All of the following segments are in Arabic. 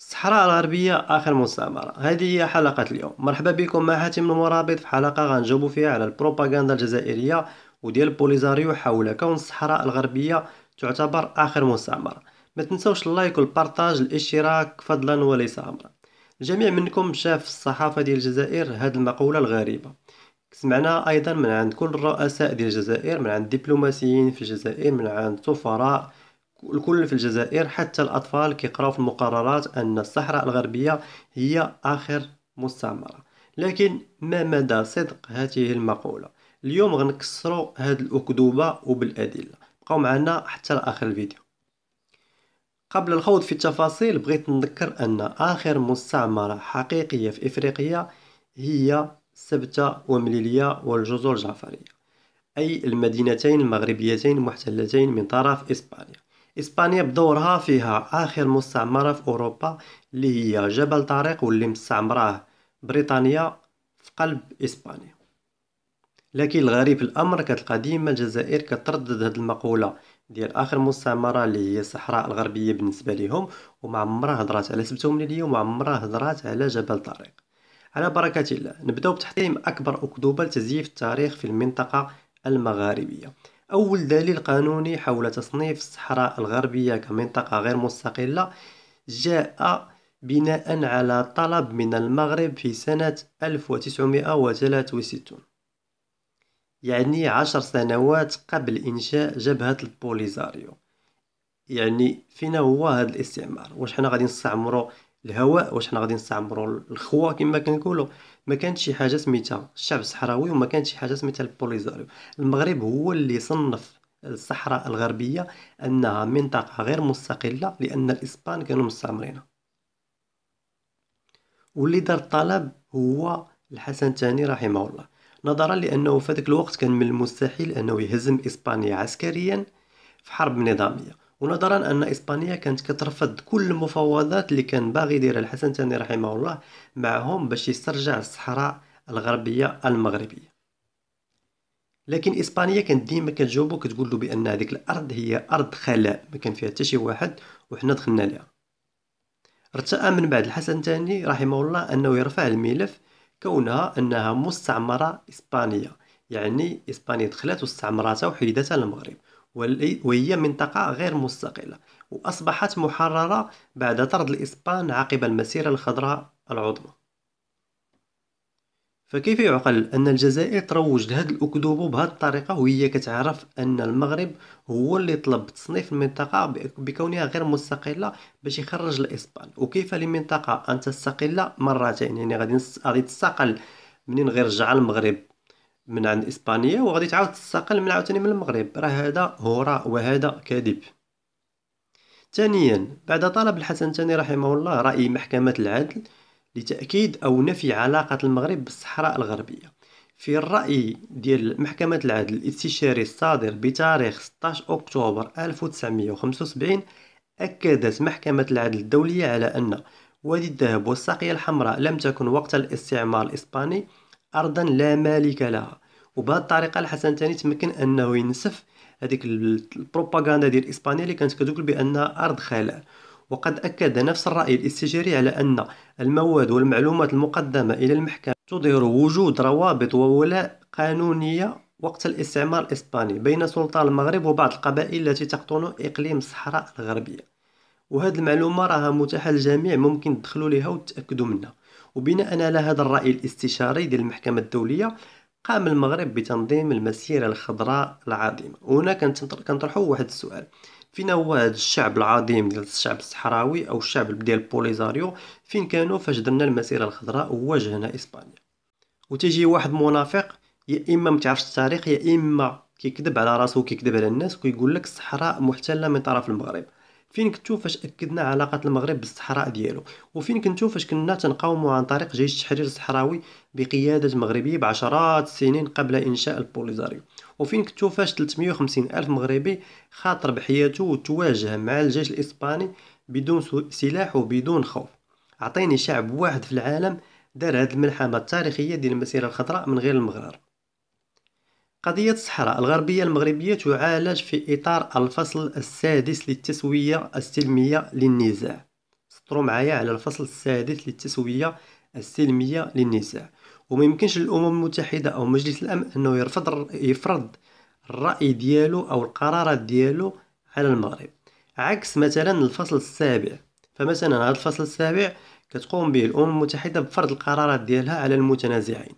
الصحراء الغربية آخر مستعمرة هذه هي حلقة اليوم مرحبا بكم مع حاتم المرابط في حلقة غنجاوبو فيها على البروباغندا الجزائرية وديال بوليزاريو حول كون الصحراء الغربية تعتبر آخر مستعمرة ما تنسوش اللايك والبارتاج الاشتراك فضلا وليس أمرا الجميع منكم شاف الصحافة ديال الجزائر هاد المقولة الغريبة سمعنا أيضا من عند كل الرؤساء ديال الجزائر من عند دبلوماسيين في الجزائر من عند سفراء الكل في الجزائر حتى الأطفال كيقراو في المقررات أن الصحراء الغربية هي آخر مستعمرة لكن ما مدى صدق هذه المقولة اليوم غنكسروا هاد الأكذوبة وبالأدلة بقاو معنا حتى لآخر الفيديو قبل الخوض في التفاصيل بغيت نذكر أن آخر مستعمرة حقيقية في إفريقيا هي سبتة ومليلية والجزر الجعفرية أي المدينتين المغربيتين المحتلتين من طرف إسبانيا إسبانيا بدورها فيها آخر مستعمرة في أوروبا اللي هي جبل طارق واللي مستعمراه بريطانيا في قلب إسبانيا لكن الغريب في الأمر كتلقى ديما الجزائر كتردد هاد المقولة ديال آخر مستعمرة اللي هي الصحراء الغربية بالنسبة ليهم وما عمرها هضرات على سبتهم من وما عمرها هضرات على جبل طارق على بركة الله نبداو بتحطيم أكبر أكذوبة لتزييف التاريخ في المنطقة المغاربية أول دليل قانوني حول تصنيف الصحراء الغربية كمنطقة غير مستقلة جاء بناء على طلب من المغرب في سنة 1963 يعني عشر سنوات قبل إنشاء جبهة البوليزاريو يعني فينا هو هذا الاستعمار واش حنا غادي نستعمرو الهواء واش حنا غادي نستعمرو الخوا كما كنقولوا ما كانتش شي حاجه سميتها الشعب الصحراوي وما كانتش شي حاجه سميتها البوليزاريو المغرب هو اللي صنف الصحراء الغربيه انها منطقه غير مستقله لان الاسبان كانوا مستعمرينها واللي دار الطلب هو الحسن الثاني رحمه الله نظرا لانه في ذاك الوقت كان من المستحيل انه يهزم اسبانيا عسكريا في حرب نظاميه ونظرا ان اسبانيا كانت كترفض كل المفاوضات اللي كان باغي يديرها الحسن الثاني رحمه الله معهم باش يسترجع الصحراء الغربيه المغربيه لكن اسبانيا كانت ديما كتجاوبو كتقول له بان هذيك الارض هي ارض خلاء ما كان فيها حتى شي واحد وحنا دخلنا لها ارتأى من بعد الحسن الثاني رحمه الله انه يرفع الملف كونها انها مستعمره اسبانيه يعني اسبانيا دخلت واستعمرتها وحيدتها المغرب وهي منطقة غير مستقلة وأصبحت محررة بعد طرد الإسبان عقب المسيرة الخضراء العظمى فكيف يعقل أن الجزائر تروج لهذا الأكدوبو بهذه الطريقة وهي كتعرف أن المغرب هو اللي طلب تصنيف المنطقة بكونها غير مستقلة باش يخرج الإسبان وكيف لمنطقة أن تستقل مرتين يعني غادي غادي تستقل منين غير رجع المغرب من عند اسبانيا وغادي تعاود تستقل من عاوتاني من المغرب راه هذا هراء وهذا كذب ثانيا بعد طلب الحسن الثاني رحمه الله راي محكمه العدل لتاكيد او نفي علاقه المغرب بالصحراء الغربيه في الرأي ديال محكمة العدل الاستشاري الصادر بتاريخ 16 أكتوبر 1975 أكدت محكمة العدل الدولية على أن وادي الذهب والساقية الحمراء لم تكن وقت الاستعمار الإسباني أرضا لا مالك لها وبهذه الطريقة الحسن الثاني تمكن أنه ينسف هذيك البروباغندا ديال إسبانيا اللي كانت كتقول بأن أرض خلاء وقد أكد نفس الرأي الاستشاري على أن المواد والمعلومات المقدمة إلى المحكمة تظهر وجود روابط وولاء قانونية وقت الاستعمار الإسباني بين سلطان المغرب وبعض القبائل التي تقطن إقليم الصحراء الغربية وهذه المعلومة راها متاحة للجميع ممكن تدخلوا ليها وتتأكدوا منها وبناء على هذا الرأي الاستشاري ديال المحكمة الدولية قام المغرب بتنظيم المسيرة الخضراء العظيمة وهنا كنطرحوا واحد السؤال فين هو هذا الشعب العظيم ديال الشعب الصحراوي او الشعب ديال بوليزاريو فين كانوا فاش درنا المسيرة الخضراء وواجهنا اسبانيا وتجي واحد منافق يا اما متعرفش التاريخ يا اما كيكذب على راسو وكيكذب على الناس ويقول لك الصحراء محتله من طرف المغرب فين كنتو فاش اكدنا علاقه المغرب بالصحراء ديالو وفين كنتو فاش كنا تنقاوموا عن طريق جيش التحرير الصحراوي بقياده مغربي بعشرات السنين قبل انشاء البوليزاريو وفين كنتو فاش 350 الف مغربي خاطر بحياته وتواجه مع الجيش الاسباني بدون سلاح وبدون خوف عطيني شعب واحد في العالم دار هاد الملحمه التاريخيه ديال المسيره الخضراء من غير المغرب قضية الصحراء الغربية المغربية تعالج في إطار الفصل السادس للتسوية السلمية للنزاع سطروا معايا على الفصل السادس للتسوية السلمية للنزاع وما يمكنش للأمم المتحدة أو مجلس الأمن أنه يرفض يفرض الرأي ديالو أو القرارات ديالو على المغرب عكس مثلا الفصل السابع فمثلا هذا الفصل السابع كتقوم به الأمم المتحدة بفرض القرارات ديالها على المتنازعين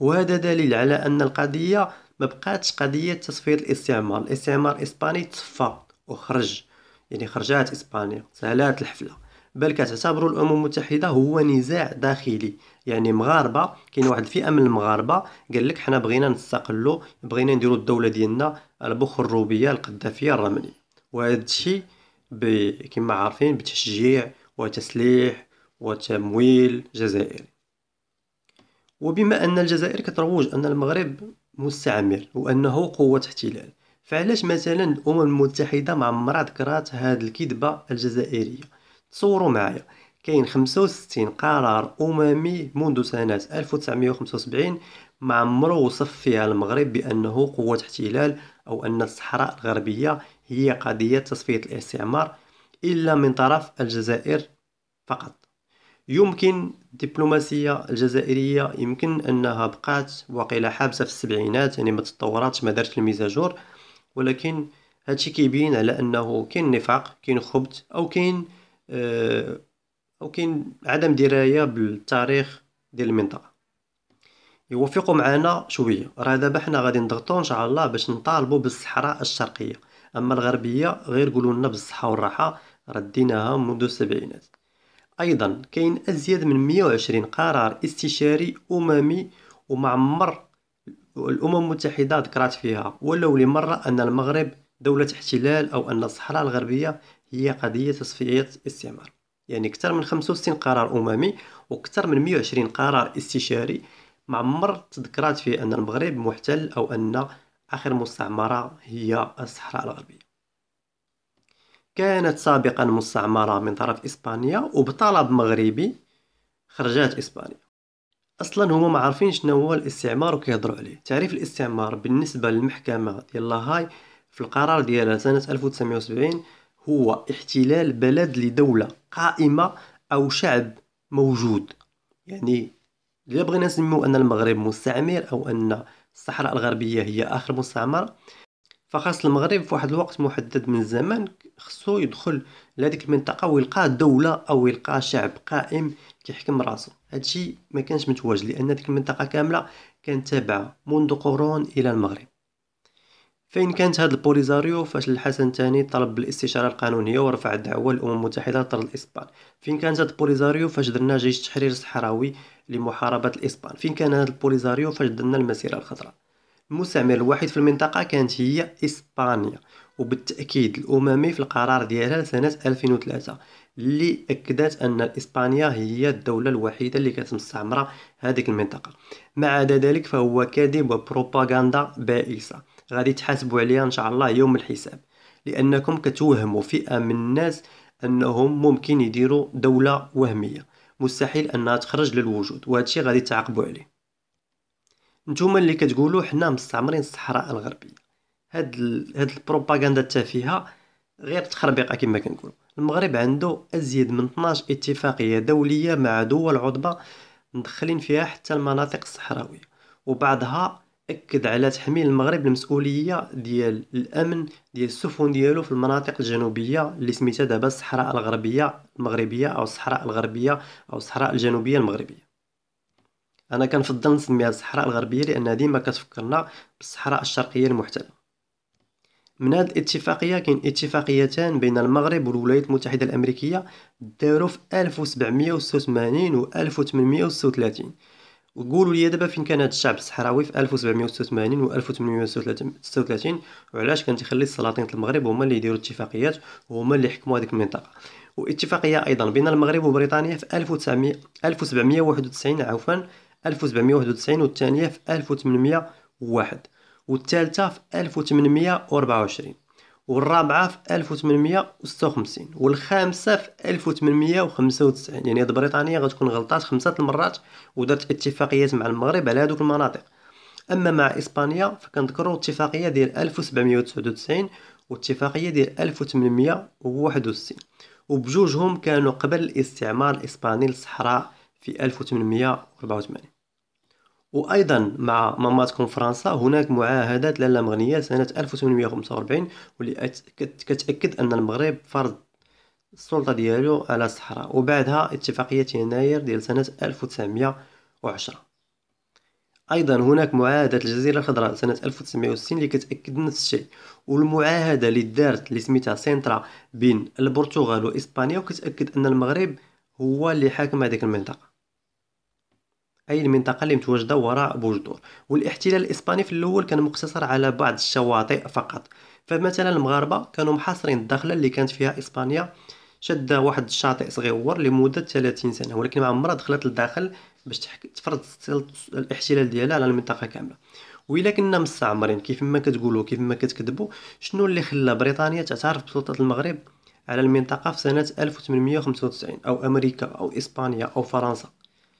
وهذا دليل على أن القضية ما بقاتش قضيه تصفيه الاستعمار الاستعمار الاسباني تصفى وخرج يعني خرجات اسبانيا سالات الحفله بل كتعتبروا الامم المتحده هو نزاع داخلي يعني مغاربه كاين واحد الفئه من المغاربه قال لك حنا بغينا نستقلوا بغينا نديروا الدوله ديالنا البخروبيه القذافيه الرمليه وهذا الشيء كما عارفين بتشجيع وتسليح وتمويل جزائري وبما ان الجزائر كتروج ان المغرب مستعمر وانه قوة احتلال فعلاش مثلا الامم المتحده مع عمرها ذكرات هاد الكذبه الجزائريه تصوروا معايا كاين 65 قرار اممي منذ سنه 1975 ما عمرو وصف فيها المغرب بانه قوه احتلال او ان الصحراء الغربيه هي قضيه تصفيه الاستعمار الا من طرف الجزائر فقط يمكن الدبلوماسية الجزائرية يمكن أنها بقات واقيلا حابسة في السبعينات يعني ما تطوراتش ما دارتش الميزاجور ولكن هادشي كيبين على انه كاين نفاق كاين خبث او كاين آه، او كاين عدم درايه بالتاريخ ديال المنطقه يوفقوا معنا شويه راه دابا حنا غادي نضغطوا ان شاء الله باش نطالبوا بالصحراء الشرقيه اما الغربيه غير قولوا لنا بالصحه والراحه رديناها منذ السبعينات ايضا كاين ازيد من 120 قرار استشاري اممي ومعمر الامم المتحده ذكرت فيها ولو لمره ان المغرب دوله احتلال او ان الصحراء الغربيه هي قضيه تصفيه استعمار يعني اكثر من 65 قرار اممي واكثر من 120 قرار استشاري معمر تذكرات فيه ان المغرب محتل او ان اخر مستعمره هي الصحراء الغربيه كانت سابقا مستعمرة من طرف إسبانيا وبطلب مغربي خرجات إسبانيا اصلا هما ما عارفين شنو هو الاستعمار وكيهضروا عليه تعريف الاستعمار بالنسبه للمحكمه ديال لاهاي في القرار ديالها سنه 1970 هو احتلال بلد لدوله قائمه او شعب موجود يعني الا بغينا نسميو ان المغرب مستعمر او ان الصحراء الغربيه هي اخر مستعمره فخاص المغرب في واحد الوقت محدد من الزمان خصو يدخل لهاديك المنطقة ويلقى دولة او يلقى شعب قائم كيحكم راسو هادشي مكانش متواجد لان ديك المنطقة كاملة كانت تابعة منذ قرون الى المغرب فين كانت هاد البوليزاريو فاش الحسن الثاني طلب بالاستشاره القانونيه ورفع دعوه للامم المتحده لطرد الاسبان فين كانت هاد البوليزاريو فاش درنا جيش التحرير الصحراوي لمحاربه الاسبان فين كان هاد البوليزاريو فاش درنا المسيره الخضراء المستعمر الوحيد في المنطقة كانت هي إسبانيا وبالتأكيد الأممي في القرار ديالها سنة 2003 اللي أكدت أن إسبانيا هي الدولة الوحيدة اللي كانت مستعمرة هذه المنطقة ما عدا ذلك فهو كذب وبروباغندا بائسة غادي تحاسبوا عليها إن شاء الله يوم الحساب لأنكم كتوهموا فئة من الناس أنهم ممكن يديروا دولة وهمية مستحيل أنها تخرج للوجود وهذا الشيء غادي تعاقبوا عليه نتوما اللي كتقولوا حنا مستعمرين الصحراء الغربيه هاد ال... هاد البروباغندا التافهه غير تخربيقه كما كنقولوا المغرب عنده ازيد من 12 اتفاقيه دوليه مع دول عضبه مدخلين فيها حتى المناطق الصحراويه وبعضها اكد على تحميل المغرب المسؤوليه ديال الامن ديال السفن ديالو في المناطق الجنوبيه اللي سميتها دابا الصحراء الغربيه المغربيه او الصحراء الغربيه او الصحراء الجنوبيه المغربيه انا كنفضل نسميها الصحراء الغربيه لانها ديما كتفكرنا بالصحراء الشرقيه المحتله من هاد الاتفاقيه كاين اتفاقيتان بين المغرب والولايات المتحده الامريكيه دارو في 1786 و 1830 وقولوا لي دابا فين كان هاد الشعب الصحراوي في 1786 و 1836 وعلاش كان تيخلي السلاطين المغرب هما اللي يديروا الاتفاقيات وهما اللي يحكموا هذيك المنطقه واتفاقيه ايضا بين المغرب وبريطانيا في 1900 1791 عفوا 1791 والثانية في 1801 والثالثة في 1824 والرابعة في 1856 والخامسة في 1895 يعني هاد بريطانيا غتكون غلطات خمسة المرات ودارت اتفاقيات مع المغرب على هادوك المناطق اما مع اسبانيا فكنذكروا الاتفاقيه ديال 1799 والاتفاقيه ديال 1861 وبجوجهم كانوا قبل الاستعمار الاسباني للصحراء في 1884 وايضا مع ماماتكم فرنسا هناك معاهدات لالا مغنيه سنه 1845 واللي كتاكد ان المغرب فرض السلطه ديالو على الصحراء وبعدها اتفاقيه يناير ديال سنه 1910 ايضا هناك معاهده الجزيره الخضراء سنه 1960 اللي كتاكد نفس الشيء والمعاهده اللي دارت اللي سميتها سنترا بين البرتغال واسبانيا وكتاكد ان المغرب هو اللي حاكم هذيك المنطقه أي المنطقة اللي متواجدة وراء بوجدور والاحتلال الإسباني في الأول كان مقتصر على بعض الشواطئ فقط فمثلا المغاربة كانوا محاصرين الدخلة اللي كانت فيها إسبانيا شادة واحد الشاطئ صغيور لمدة 30 سنة ولكن مع مرة دخلت للداخل باش تفرض الاحتلال ديالها على المنطقة كاملة وإلا كنا مستعمرين كيف ما كتقولوا كيف ما كتكذبوا شنو اللي خلى بريطانيا تعترف بسلطة المغرب على المنطقة في سنة 1895 أو أمريكا أو إسبانيا أو فرنسا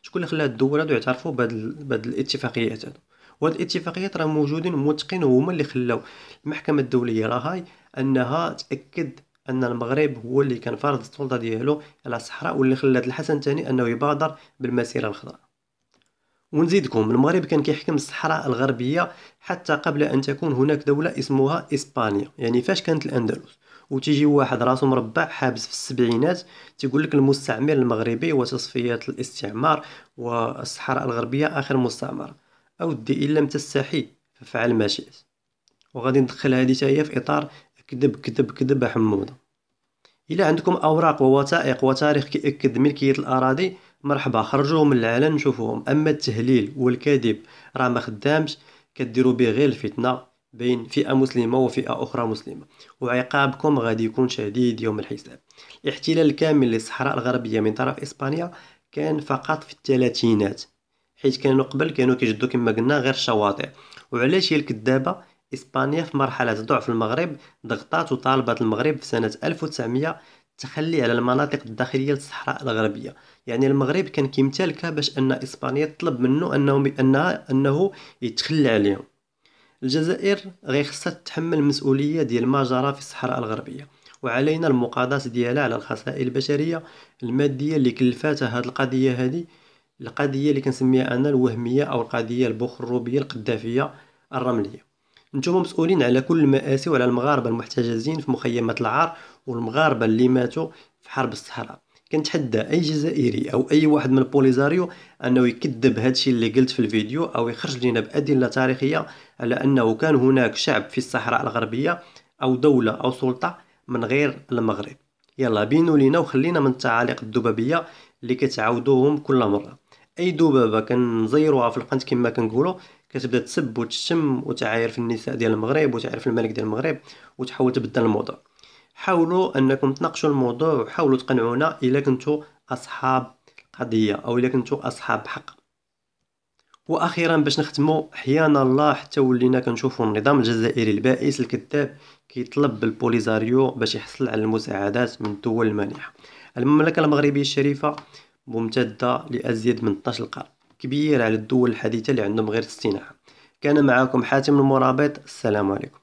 شكون اللي خلى هاد الدول هادو يعترفوا بهاد بهاد الاتفاقيات هادو وهاد الاتفاقيات راه موجودين ومتقين وهما اللي خلاو المحكمه الدوليه راهاي انها تاكد ان المغرب هو اللي كان فارض السلطه ديالو على الصحراء واللي خلى الحسن الثاني انه يبادر بالمسيره الخضراء ونزيدكم المغرب كان كيحكم الصحراء الغربيه حتى قبل ان تكون هناك دوله اسمها اسبانيا يعني فاش كانت الاندلس وتيجي واحد راسو مربع حابس في السبعينات تيقول لك المستعمر المغربي وتصفيات الاستعمار والصحراء الغربيه اخر مستعمرة اودي ان لم تستحي فافعل ما شئت وغادي ندخل هذه هي في اطار كذب كذب كذب حموده الا عندكم اوراق ووثائق وتاريخ كيأكد ملكيه الاراضي مرحبا خرجوهم من العلن نشوفوهم اما التهليل والكذب راه ما خدامش كديروا به غير الفتنه بين فئة مسلمة وفئة أخرى مسلمة وعقابكم غادي يكون شديد يوم الحساب الاحتلال الكامل للصحراء الغربية من طرف إسبانيا كان فقط في الثلاثينات حيث كانوا قبل كانوا كيجدو كما قلنا غير الشواطئ وعلاش هي الكذابة إسبانيا في مرحلة ضعف المغرب ضغطات وطالبت المغرب في سنة 1900 التخلي على المناطق الداخلية للصحراء الغربية يعني المغرب كان كيمتلكها باش أن إسبانيا تطلب منه أنه, أنه, أنه يتخلى عليهم الجزائر غيخصها تتحمل المسؤوليه ديال ما جرى في الصحراء الغربيه وعلينا المقاضاة ديالها على الخسائر البشرية المادية اللي كلفاتها هاد القضية هادي القضية اللي كنسميها أنا الوهمية أو القضية البخروبية القذافية الرملية نتوما مسؤولين على كل المآسي وعلى المغاربة المحتجزين في مخيمات العار والمغاربة اللي ماتوا في حرب الصحراء كنتحدى اي جزائري او اي واحد من البوليزاريو انه يكذب هادشي اللي قلت في الفيديو او يخرج لنا بادله تاريخيه على انه كان هناك شعب في الصحراء الغربيه او دوله او سلطه من غير المغرب يلا بينوا لينا وخلينا من التعاليق الذبابيه اللي كتعاودوهم كل مره اي ذبابه كنزيروها في القنت كما كنقولوا كتبدا تسب وتشتم وتعاير في النساء ديال المغرب وتعاير في الملك ديال المغرب وتحاول تبدل الموضه حاولوا انكم تناقشوا الموضوع وحاولوا تقنعونا الا كنتو اصحاب قضيه او الا كنتو اصحاب حق واخيرا باش نختمو احيانا الله حتى ولينا كنشوفو النظام الجزائري البائس الكذاب كيطلب بالبوليزاريو باش يحصل على المساعدات من الدول المانحه المملكه المغربيه الشريفه ممتده لازيد من 12 قرن كبير على الدول الحديثه اللي عندهم غير الصناعه كان معكم حاتم المرابط السلام عليكم